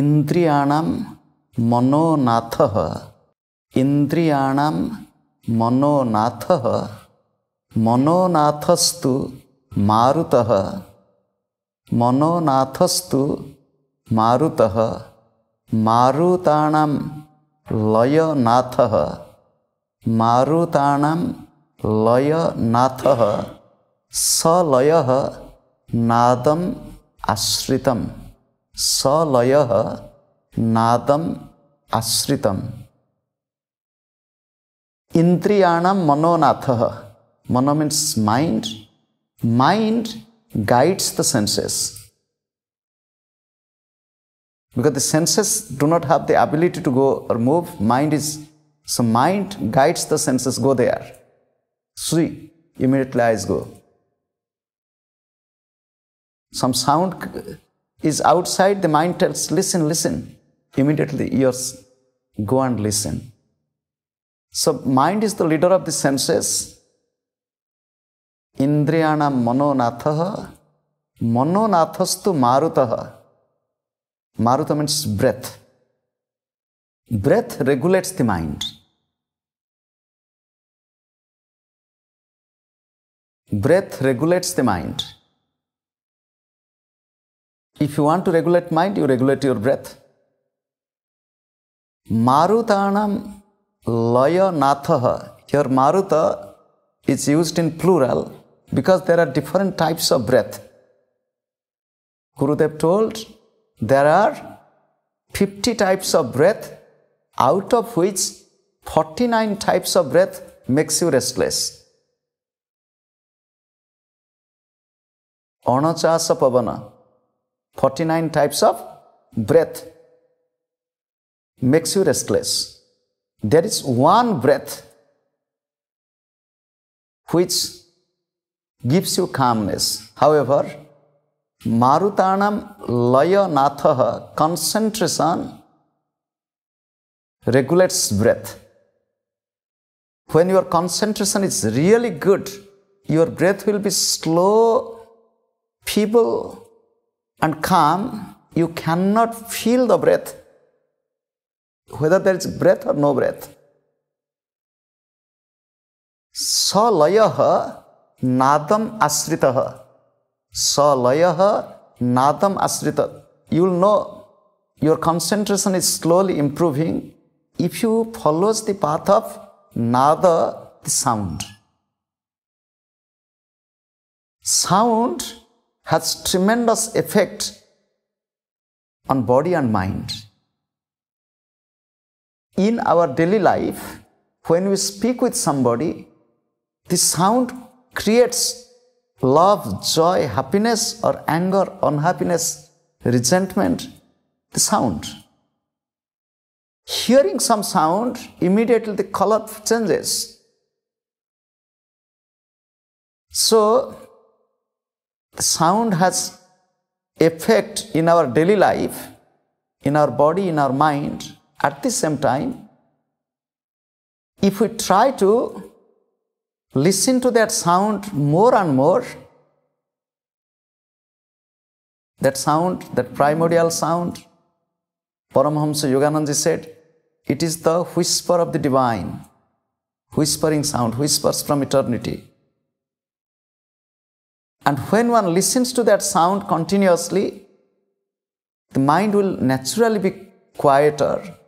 इन्द्रियाणाम मनोनाथः इन्द्रियाणाम मनोनाथः मनोनाथस्तु मारुतः मनोनाथस्तु मारुतः मारुताणाम लयनाथः मारुताणाम लयनाथः स लयः नादम् आश्रितम् स लय नादम आश्रितम इंद्रियाणम मनोनाथ मनो means mind mind guides the senses because the senses do not have the ability to go और move mind is so mind guides the senses go they are सुई immediately eyes go some sound is outside, the mind tells, listen, listen. Immediately ears go and listen. So mind is the leader of the senses. Indriyana manonatha. Manonathastu marutaha. Maruta means breath. Breath regulates the mind. Breath regulates the mind. If you want to regulate mind, you regulate your breath. Marutanam laya nathaha. Here maruta is used in plural because there are different types of breath. Gurudev told there are 50 types of breath, out of which 49 types of breath makes you restless. Anachasa pavana. 49 types of breath makes you restless. There is one breath which gives you calmness. However, Marutanam Layanathaha, concentration regulates breath. When your concentration is really good, your breath will be slow, feeble, and calm, you cannot feel the breath, whether there is breath or no breath. स लय नादम So laya लय नादम asrita. You'll know your concentration is slowly improving if you follows the path of nada the sound sound has tremendous effect on body and mind. In our daily life, when we speak with somebody, the sound creates love, joy, happiness, or anger, unhappiness, resentment, the sound. Hearing some sound, immediately the color changes. So, sound has effect in our daily life, in our body, in our mind. At the same time, if we try to listen to that sound more and more, that sound, that primordial sound, Paramahamsa Yogananji said, it is the whisper of the divine, whispering sound, whispers from eternity. And when one listens to that sound continuously, the mind will naturally be quieter